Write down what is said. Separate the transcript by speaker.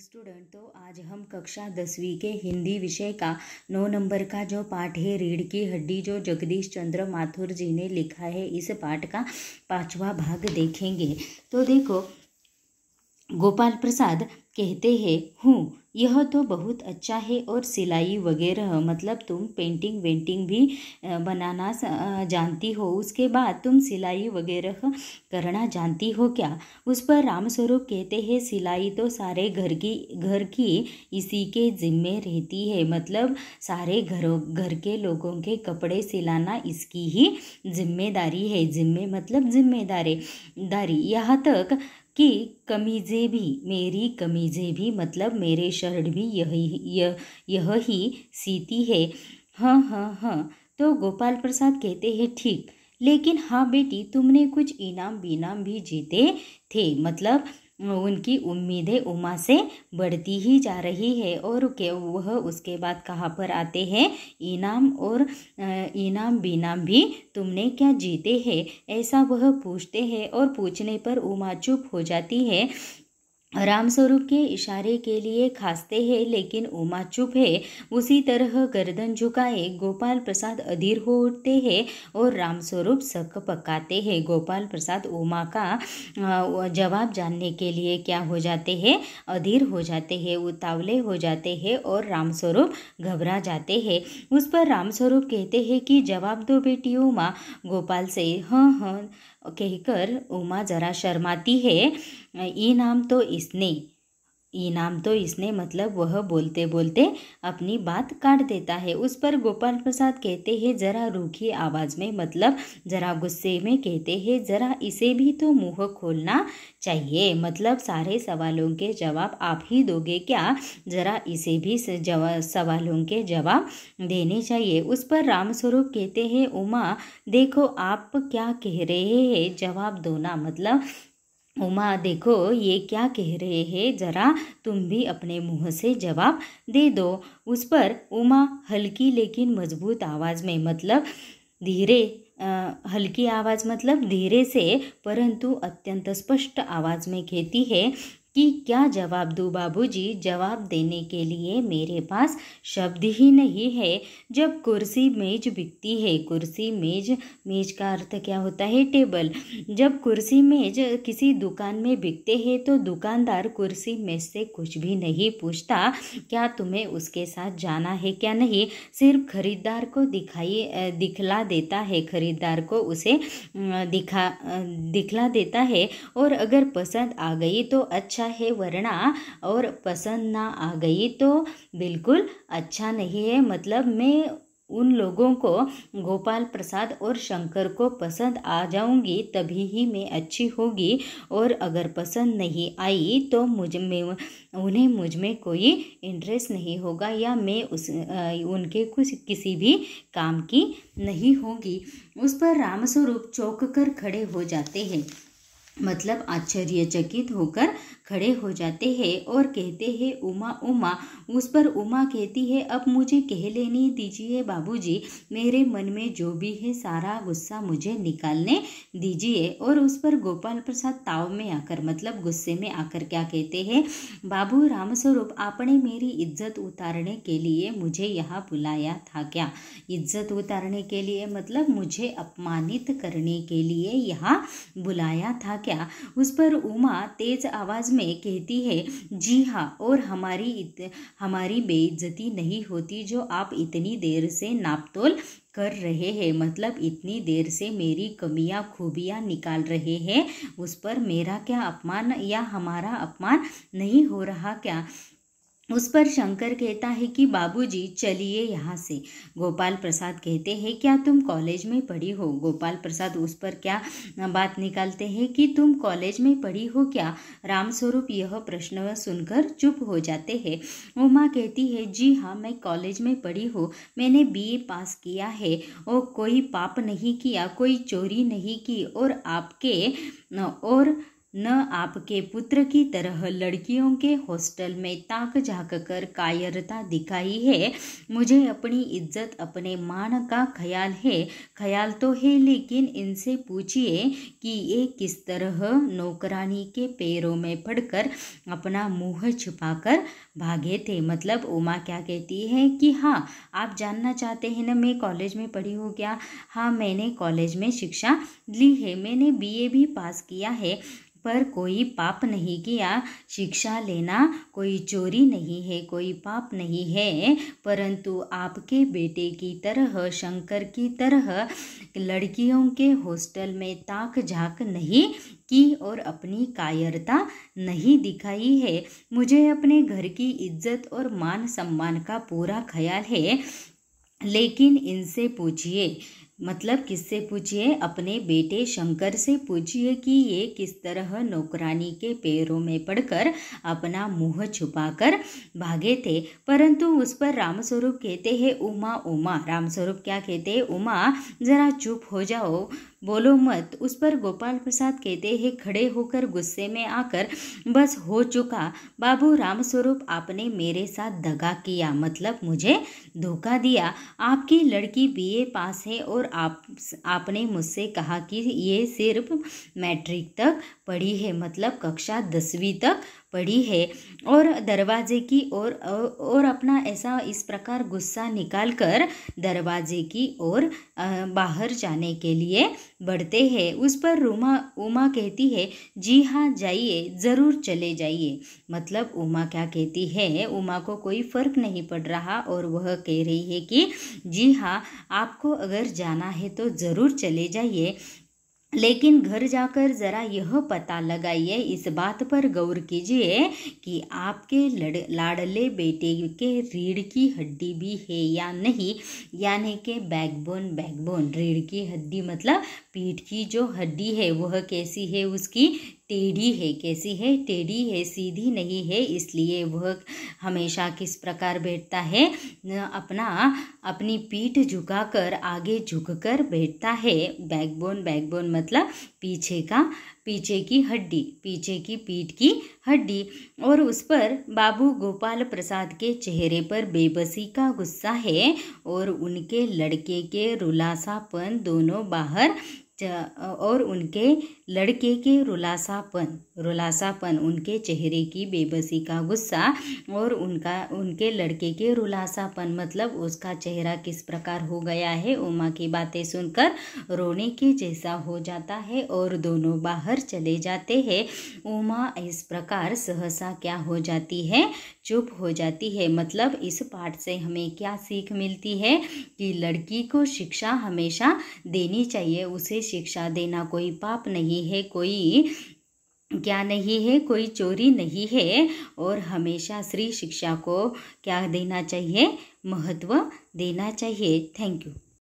Speaker 1: student तो आज हम कक्षा दसवीं के हिंदी विषय का नौ नंबर का जो पाठ है रीढ़ की हड्डी जो जगदीश चंद्र माथुर जी ने लिखा है इस पाठ का पांचवा भाग देखेंगे तो देखो गोपाल प्रसाद कहते हैं हूँ यह तो बहुत अच्छा है और सिलाई वगैरह मतलब तुम पेंटिंग वेंटिंग भी बनाना जानती हो उसके बाद तुम सिलाई वगैरह करना जानती हो क्या उस पर रामस्वरूप कहते हैं सिलाई तो सारे घर की घर की इसी के जिम्मे रहती है मतलब सारे घरों घर के लोगों के कपड़े सिलाना इसकी ही जिम्मेदारी है जिम्मे मतलब जिम्मेदारी दारी यहाँ तक कि कमीज़े भी मेरी कमीज़े भी मतलब मेरे शर्ट भी यही यह यह ही सीती है हाँ हाँ हाँ तो गोपाल प्रसाद कहते हैं ठीक लेकिन हाँ बेटी तुमने कुछ इनाम बिनाम भी जीते थे मतलब उनकी उम्मीदें उमा से बढ़ती ही जा रही है और के वह उसके बाद कहाँ पर आते हैं इनाम और इनाम बिनाम भी तुमने क्या जीते हैं ऐसा वह पूछते हैं और पूछने पर उमा चुप हो जाती है रामस्वरूप के इशारे के लिए खासते हैं लेकिन उमा चुप है उसी तरह गर्दन झुकाए गोपाल प्रसाद अधीर हो उठते हैं और रामस्वरूप सक पकाते हैं गोपाल प्रसाद उमा का जवाब जानने के लिए क्या हो जाते हैं अधीर हो जाते हैं उतावले हो जाते हैं और रामस्वरूप घबरा जाते हैं उस पर रामस्वरूप कहते हैं कि जवाब दो बेटी उमा गोपाल से हाँ हाँ कहकर उमा जरा शर्माती है नाम तो इसने इनाम तो इसने मतलब वह बोलते बोलते अपनी बात काट देता है उस पर गोपाल प्रसाद कहते हैं ज़रा रूखी आवाज़ में मतलब ज़रा गुस्से में कहते हैं ज़रा इसे भी तो मुंह खोलना चाहिए मतलब सारे सवालों के जवाब आप ही दोगे क्या ज़रा इसे भी सवालों के जवाब देने चाहिए उस पर रामस्वरूप कहते हैं उमा देखो आप क्या कह रहे हैं जवाब दो ना मतलब उमा देखो ये क्या कह रहे हैं जरा तुम भी अपने मुंह से जवाब दे दो उस पर उमा हल्की लेकिन मजबूत आवाज़ में मतलब धीरे हल्की आवाज़ मतलब धीरे से परंतु अत्यंत स्पष्ट आवाज़ में कहती है कि क्या जवाब दूँ बाबूजी जवाब देने के लिए मेरे पास शब्द ही नहीं है जब कुर्सी मेज बिकती है कुर्सी मेज मेज का अर्थ क्या होता है टेबल जब कुर्सी मेज किसी दुकान में बिकते हैं तो दुकानदार कुर्सी मेज से कुछ भी नहीं पूछता क्या तुम्हें उसके साथ जाना है क्या नहीं सिर्फ खरीदार को दिखाई दिखला देता है खरीदार को उसे दिखा दिखला देता है और अगर पसंद आ गई तो अच्छा अच्छा है वरना और पसंद ना आ गई तो बिल्कुल अच्छा नहीं है मतलब मैं उन लोगों को गोपाल प्रसाद और शंकर को पसंद आ जाऊंगी तभी ही मैं अच्छी होगी और अगर पसंद नहीं आई तो मुझ में उन्हें मुझ में कोई इंटरेस्ट नहीं होगा या मैं उस उनके कुछ किसी भी काम की नहीं होगी उस पर रामस्वरूप चौंक कर खड़े हो जाते हैं मतलब आश्चर्यचकित होकर खड़े हो जाते हैं और कहते हैं उमा उमा उस पर उमा कहती है अब मुझे कह लेने दीजिए बाबूजी मेरे मन में जो भी है सारा गुस्सा मुझे निकालने दीजिए और उस पर गोपाल प्रसाद ताव में आकर मतलब गुस्से में आकर क्या कहते हैं बाबू रामस्वरूप आपने मेरी इज्जत उतारने के लिए मुझे यहाँ बुलाया था क्या इज्जत उतारने के लिए मतलब मुझे अपमानित करने के लिए यहाँ बुलाया था क्या उस पर उमा तेज आवाज़ में कहती है जी हाँ और हमारी इत, हमारी बेइज्जती नहीं होती जो आप इतनी देर से नापतोल कर रहे हैं मतलब इतनी देर से मेरी कमियां खूबियां निकाल रहे हैं उस पर मेरा क्या अपमान या हमारा अपमान नहीं हो रहा क्या उस पर शंकर कहता है कि बाबूजी चलिए यहाँ से गोपाल प्रसाद कहते हैं क्या तुम कॉलेज में पढ़ी हो गोपाल प्रसाद उस पर क्या बात निकालते हैं कि तुम कॉलेज में पढ़ी हो क्या रामस्वरूप यह प्रश्न सुनकर चुप हो जाते हैं उमा कहती है जी हाँ मैं कॉलेज में पढ़ी हो मैंने बीए पास किया है और कोई पाप नहीं किया कोई चोरी नहीं की और आपके और न आपके पुत्र की तरह लड़कियों के हॉस्टल में ताक झाँक कर कायरता दिखाई है मुझे अपनी इज्जत अपने मान का ख्याल है ख्याल तो है लेकिन इनसे पूछिए कि ये किस तरह नौकरानी के पैरों में पड़कर अपना मुंह छुपाकर भागे थे मतलब उमा क्या कहती है कि हाँ आप जानना चाहते हैं ना मैं कॉलेज में पढ़ी हूँ क्या हाँ मैंने कॉलेज में शिक्षा ली है मैंने बी भी पास किया है पर कोई पाप नहीं किया शिक्षा लेना कोई चोरी नहीं है कोई पाप नहीं है परंतु आपके बेटे की तरह शंकर की तरह लड़कियों के हॉस्टल में ताक झाक नहीं की और अपनी कायरता नहीं दिखाई है मुझे अपने घर की इज्जत और मान सम्मान का पूरा ख्याल है लेकिन इनसे पूछिए मतलब किससे पूछिए अपने बेटे शंकर से पूछिए कि ये किस तरह नौकरानी के पैरों में पड़कर अपना मुंह छुपाकर भागे थे परंतु उस पर रामस्वरूप कहते हैं उमा उमा रामस्वरूप क्या कहते हैं उमा जरा चुप हो जाओ बोलो मत उस पर गोपाल प्रसाद कहते हैं खड़े होकर गुस्से में आकर बस हो चुका बाबू रामस्वरूप आपने मेरे साथ दगा किया मतलब मुझे धोखा दिया आपकी लड़की बीए पास है और आप आपने मुझसे कहा कि ये सिर्फ मैट्रिक तक पढ़ी है मतलब कक्षा दसवीं तक पढ़ी है और दरवाजे की ओर और, और अपना ऐसा इस प्रकार गुस्सा निकाल कर दरवाजे की ओर बाहर जाने के लिए बढ़ते हैं उस पर रुमा उमा कहती है जी हाँ जाइए ज़रूर चले जाइए मतलब उमा क्या कहती है उमा को कोई फ़र्क नहीं पड़ रहा और वह कह रही है कि जी हाँ आपको अगर जाना है तो ज़रूर चले जाइए लेकिन घर जाकर ज़रा यह पता लगाइए इस बात पर गौर कीजिए कि आपके लड़ लाडले बेटे के रीढ़ की हड्डी भी है या नहीं यानी कि बैकबोन बैकबोन रीढ़ की हड्डी मतलब पीठ की जो हड्डी है वह कैसी है उसकी टेढ़ी है कैसी है टेढ़ी है सीधी नहीं है इसलिए वह हमेशा किस प्रकार बैठता है अपना अपनी पीठ झुकाकर आगे झुककर बैठता है बैकबोन बैकबोन मतलब पीछे का पीछे की हड्डी पीछे की पीठ की हड्डी और उस पर बाबू गोपाल प्रसाद के चेहरे पर बेबसी का गुस्सा है और उनके लड़के के रुलासापन दोनों बाहर और उनके लड़के के रुलासापन रुलासापन उनके चेहरे की बेबसी का गुस्सा और उनका उनके लड़के के रुलासापन मतलब उसका चेहरा किस प्रकार हो गया है उमा की बातें सुनकर रोने के जैसा हो जाता है और दोनों बाहर चले जाते हैं उमा इस प्रकार सहसा क्या हो जाती है चुप हो जाती है मतलब इस पाठ से हमें क्या सीख मिलती है कि लड़की को शिक्षा हमेशा देनी चाहिए उसे शिक्षा देना कोई पाप नहीं है कोई क्या नहीं है कोई चोरी नहीं है और हमेशा श्री शिक्षा को क्या देना चाहिए महत्व देना चाहिए थैंक यू